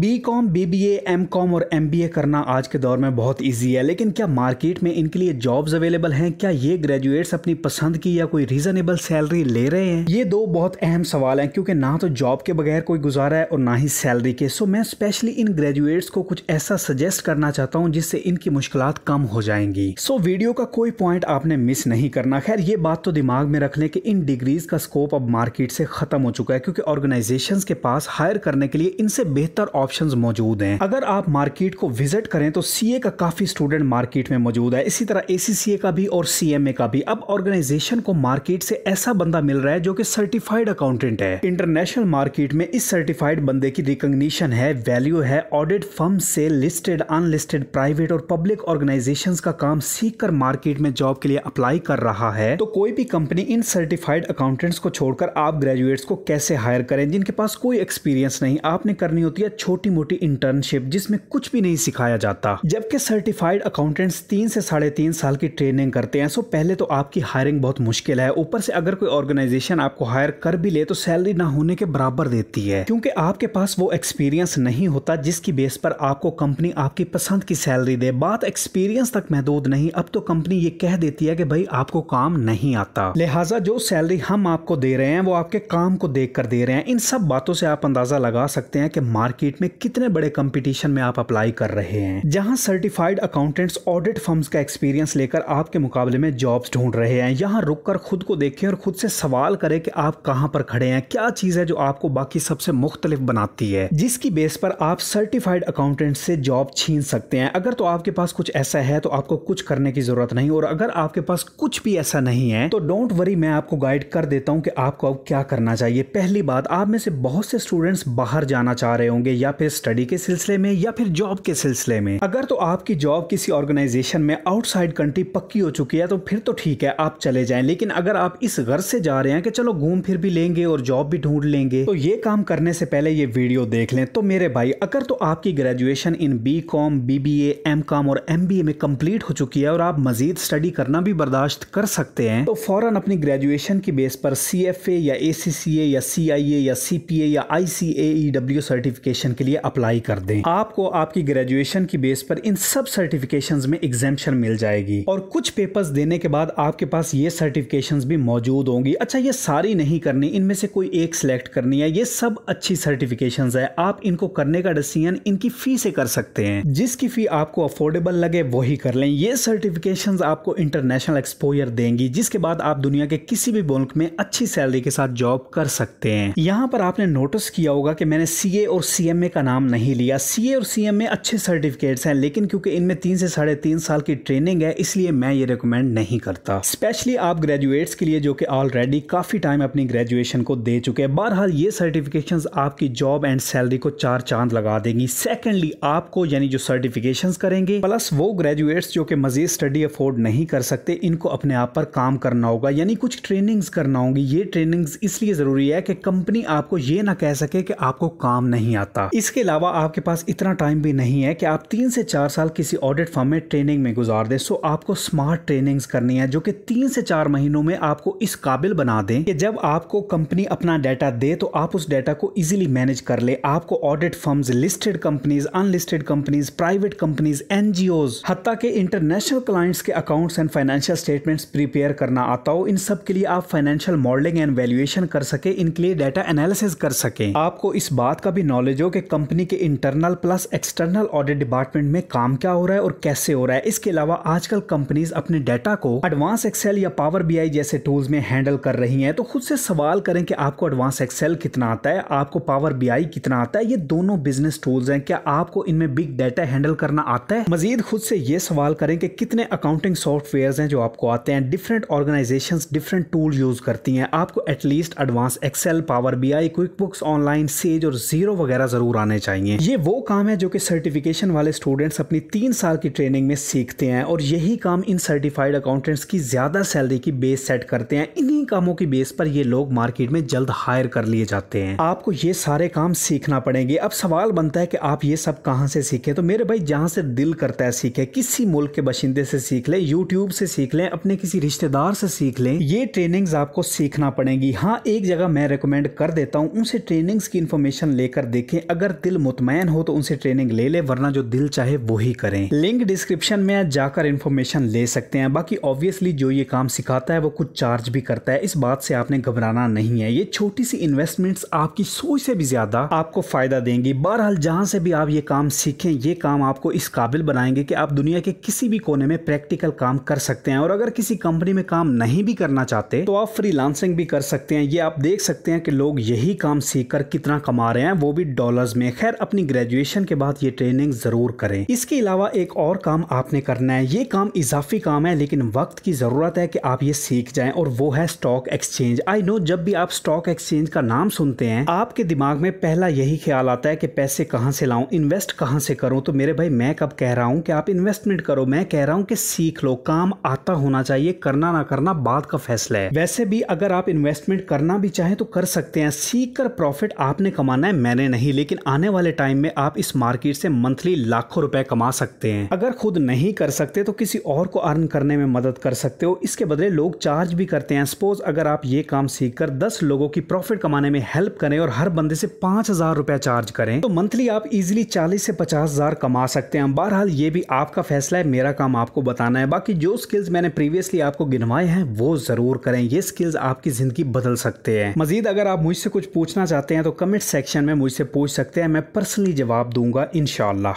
B com B B M com और M B A करना आज के दौर में बहुत ईजी है लेकिन क्या मार्केट में इनके लिए जॉब्स अवेलेबल हैं क्या ये ग्रेजुएट्स अपनी पसंद की या कोई रीजनेबल सैलरी ले रहे हैं ये दो बहुत अहम सवाल हैं क्योंकि ना तो जॉब के बगैर कोई गुजारा है और ना ही सैलरी के सो मैं स्पेशली इन ग्रेजुएट्स को कुछ ऐसा सजेस्ट करना चाहता हूँ जिससे इनकी मुश्किल कम हो जाएंगी सो वीडियो का कोई पॉइंट आपने मिस नहीं करना खैर ये बात तो दिमाग में रख लें कि इन डिग्रीज का स्कोप अब मार्केट से खत्म हो चुका है क्योंकि ऑर्गेनाइजेशन के पास हायर करने के लिए इनसे बेहतर ऑप्शंस मौजूद हैं अगर आप मार्केट को विजिट करें तो सीए का काफ़ी स्टूडेंट मार्केट में मौजूद है इसी तरह ए का भी और सीएमए का भी अब ऑर्गेनाइजेशन को मार्केट से ऐसा बंदा मिल रहा है जो कि सर्टिफाइड अकाउंटेंट है इंटरनेशनल मार्केट में इस सर्टिफाइड बंदे की रिकॉग्निशन है वैल्यू है ऑडिट फर्म से लिस्टेड अनलिस्टेड प्राइवेट और पब्लिक ऑर्गेनाइजेशन का काम सीख कर मार्केट में जॉब के लिए अप्लाई कर रहा है तो कोई भी कंपनी इन सर्टिफाइड अकाउंटेंट्स को छोड़कर आप ग्रेजुएट्स को कैसे हायर करें जिनके पास कोई एक्सपीरियंस नहीं आपने करनी होती है छोटी छोटी मोटी इंटर्नशिप जिसमें कुछ भी नहीं सिखाया जाता जबकि सर्टिफाइड अकाउंटेंट्स तीन से साढ़े तीन साल की ट्रेनिंग करते हैं सो पहले तो आपकी हायरिंग बहुत मुश्किल है ऊपर से अगर कोई ऑर्गेनाइजेशन आपको हायर कर भी ले तो सैलरी ना होने के बराबर देती है क्योंकि आपके पास वो एक्सपीरियंस नहीं होता जिसकी बेस पर आपको कंपनी आपकी पसंद की सैलरी दे बात एक्सपीरियंस तक महदूद नहीं अब तो कंपनी ये कह देती है कि भाई आपको काम नहीं आता लिहाजा जो सैलरी हम आपको दे रहे हैं वो आपके काम को देख कर दे रहे हैं इन सब बातों से आप अंदाजा लगा सकते हैं कि मार्केट मार्केट में कितने बड़े कंपटीशन में आप अप्लाई कर रहे हैं जहां सर्टिफाइड अकाउंटेंट्स ऑडिट फर्म्स का एक्सपीरियंस लेकर आपके मुकाबले में जॉब्स ढूंढ रहे हैं यहां रुककर खुद को देखें और खुद से सवाल करें कि आप कहां पर खड़े हैं क्या चीज है जो आपको बाकी सबसे मुख्तलिफ बनाती है जिसकी बेस पर आप सर्टिफाइड अकाउंटेंट से जॉब छीन सकते हैं अगर तो आपके पास कुछ ऐसा है तो आपको कुछ करने की जरूरत नहीं और अगर आपके पास कुछ भी ऐसा नहीं है तो डोंट वरी मैं आपको गाइड कर देता हूं कि आपको अब क्या करना चाहिए पहली बात आप में से बहुत से स्टूडेंट्स बाहर जाना चाह रहे होंगे या फिर स्टडी के सिलसिले में या फिर जॉब के सिलसिले में अगर तो आपकी जॉब किसी ऑर्गेनाइजेशन में आउटसाइड कंट्री पक्की हो चुकी है तो फिर तो ठीक है आप चले जाए लेकिन अगर आप इस घर से जा रहे हैं कि चलो घूम फिर भी लेंगे और जॉब भी ढूंढ लेंगे तो ये काम करने से पहले ये वीडियो देख लें तो मेरे भाई अगर तो आपकी graduation in B com B B A M com और एम बी ए में कंप्लीट हो चुकी है और आप मजीद स्टडी करना भी बर्दाश्त कर सकते हैं तो फौरन अपनी ग्रेजुएशन की बेस पर सी एफ ए या ए सी सी ए या सी आई ए या सी पी ए या आई सी ए डब्ल्यू सर्टिफिकेशन के लिए अप्लाई कर दें आपको आपकी ग्रेजुएशन की बेस पर इन सब सर्टिफिकेशन में एग्जामेशन मिल जाएगी और कुछ पेपर्स देने के बाद आपके पास ये सर्टिफिकेशन भी मौजूद होंगी अच्छा ये सारी नहीं करनी इनमें से कोई एक सिलेक्ट करनी है ये सब अच्छी सर्टिफिकेशन है आप इनको करने का डिसीजन इनकी फी से कर सकते हैं जिसकी फी आपको अफोर्डेबल लगे वही कर लें ये सर्टिफिकेशन आपको इंटरनेशनल एक्सपोजर देंगी जिसके बाद आप दुनिया के किसी भी मुल्क में अच्छी सैलरी के साथ जॉब कर सकते हैं यहाँ पर आपने नोटिस किया होगा कि मैंने सी और सी करने का नाम नहीं लिया सीए और सीएम में अच्छे सर्टिफिकेट्स हैं लेकिन क्योंकि इनमें तीन से साढ़े तीन साल की ट्रेनिंग है इसलिए मैं ये रिकमेंड नहीं करता स्पेशली आप ग्रेजुएट्स के लिए जो कि ऑलरेडी काफ़ी टाइम अपनी ग्रेजुएशन को दे चुके हैं बहरहाल ये सर्टिफिकेशन आपकी जॉब एंड सैलरी को चार चांद लगा देंगी सेकेंडली आपको यानी जो सर्टिफिकेशन करेंगे प्लस वो ग्रेजुएट्स जो कि मजीद स्टडी अफोर्ड नहीं कर सकते इनको अपने आप पर काम करना होगा यानी कुछ ट्रेनिंग्स करना होगी ये ट्रेनिंग्स इसलिए ज़रूरी है कि कंपनी आपको ये ना कह सके कि आपको काम नहीं आता इसके अलावा आपके पास इतना टाइम भी नहीं है कि आप तीन से चार साल किसी ऑडिट फर्म में ट्रेनिंग में गुजार दें सो आपको स्मार्ट ट्रेनिंग्स करनी है जो कि तीन से चार महीनों में आपको इस काबिल बना दें कि जब आपको कंपनी अपना डाटा दे तो आप उस डाटा को इजीली मैनेज कर ले आपको audit firms listed companies unlisted companies private companies NGO हत्या के इंटरनेशनल क्लाइंट्स के accounts and financial statements prepare करना आता हो इन सब के लिए आप फाइनेंशियल मॉडलिंग एंड वैल्यूएशन कर सके इनके लिए डाटा एनालिसिस कर सके आपको इस बात का भी नॉलेज हो कि कंपनी के internal plus external audit department में काम क्या हो रहा है और कैसे हो रहा है इसके अलावा आजकल कंपनीज अपने डेटा को एडवांस एक्सेल या पावर बीआई जैसे टूल्स में हैंडल कर रही हैं तो खुद से सवाल करें कि आपको एडवांस एक्सेल कितना आता है आपको पावर बीआई कितना आता है ये दोनों बिजनेस टूल्स हैं क्या आपको इनमें बिग डेटा हैंडल करना आता है मजीद खुद से ये सवाल करें कि कितने अकाउंटिंग सॉफ्टवेयर हैं जो आपको आते हैं different organisation different tool use करती हैं आपको at least advance excel power B I quick books online sage और जीरो वगैरह जरूर जरूर आने चाहिए ये वो काम है जो कि सर्टिफिकेशन वाले स्टूडेंट्स अपनी तीन साल की ट्रेनिंग में सीखते हैं और यही काम इन सर्टिफाइड अकाउंटेंट्स की ज़्यादा सैलरी की बेस सेट करते हैं इन कामों की बेस पर ये लोग मार्केट में जल्द हायर कर लिए जाते हैं आपको ये सारे काम सीखना पड़ेंगे अब सवाल बनता है कि आप ये सब कहाँ से सीखे तो मेरे भाई जहाँ से दिल करता है सीखे किसी मुल्क के बशिंदे से सीख लें यूट्यूब से सीख लें अपने किसी रिश्तेदार से सीख लें ये ट्रेनिंग्स आपको सीखना पड़ेंगी हाँ एक जगह मैं रिकमेंड कर देता हूँ उनसे ट्रेनिंग्स की इन्फॉर्मेशन लेकर देखें अगर दिल मुतमैन हो तो उनसे ट्रेनिंग ले ले वरना जो दिल चाहे वही करें लिंक डिस्क्रिप्शन में जाकर इन्फॉर्मेशन ले सकते हैं बाकी ऑब्वियसली जो ये काम सिखाता है वो कुछ चार्ज भी करता है है इस बात से आपने घबराना नहीं है ये छोटी सी इन्वेस्टमेंट्स आपकी सोच से भी ज्यादा आपको फायदा देंगी बहरहाल जहां से भी आप ये काम सीखें ये काम आपको इस काबिल बनाएंगे कि आप दुनिया के किसी भी कोने में प्रैक्टिकल काम कर सकते हैं और अगर किसी कंपनी में काम नहीं भी करना चाहते तो आप फ्री भी कर सकते हैं ये आप देख सकते हैं कि लोग यही काम सीख कितना कमा रहे हैं वो भी डॉलर में खैर अपनी ग्रेजुएशन के बाद ये ट्रेनिंग जरूर करें इसके अलावा एक और काम आपने करना है ये काम इजाफी काम है लेकिन वक्त की जरूरत है कि आप ये सीख जाए और वो है stock stock exchange I know जब भी आप स्टॉक एक्सचेंज का नाम सुनते हैं आपके दिमाग में पहला यही ख्याल आता है कि पैसे कहाँ से लाऊं इन्वेस्ट कहाँ से करूं तो मेरे भाई मैं कब कह रहा हूं कि आप इन्वेस्टमेंट करो मैं कह रहा हूं कि सीख लो काम आता होना चाहिए करना ना करना बाद का फैसला है वैसे भी अगर आप इन्वेस्टमेंट करना भी चाहें तो कर सकते हैं सीख कर प्रॉफिट आपने कमाना है मैंने नहीं लेकिन आने वाले टाइम में आप इस मार्केट से मंथली लाखों रुपए कमा सकते हैं अगर खुद नहीं कर सकते तो किसी और को अर्न करने में मदद कर सकते हो इसके बदले लोग चार्ज भी करते हैं सपोज सपोज़ अगर आप ये काम सीखकर 10 लोगों की प्रॉफिट कमाने में हेल्प करें और हर बंदे से पांच हज़ार रुपया चार्ज करें तो मंथली आप इजिली चालीस से पचास हज़ार कमा सकते हैं बहरहाल ये भी आपका फैसला है मेरा काम आपको बताना है बाकी जो स्किल्स मैंने प्रीवियसली आपको गिनवाए हैं वो ज़रूर करें ये स्किल्स आपकी ज़िंदगी बदल सकते हैं मजीद अगर आप मुझसे कुछ पूछना चाहते हैं तो कमेंट सेक्शन में मुझसे पूछ सकते हैं मैं पर्सनली जवाब दूंगा इन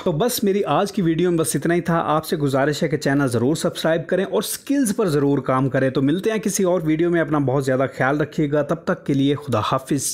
तो बस मेरी आज की वीडियो में बस इतना ही था आपसे गुजारिश है कि चैनल ज़रूर सब्सक्राइब करें और स्किल्स पर ज़रूर काम करें तो मिलते हैं किसी और वीडियो में अपना बहुत ज़्यादा ख्याल रखिएगा तब तक के लिए खुदा हाफिज़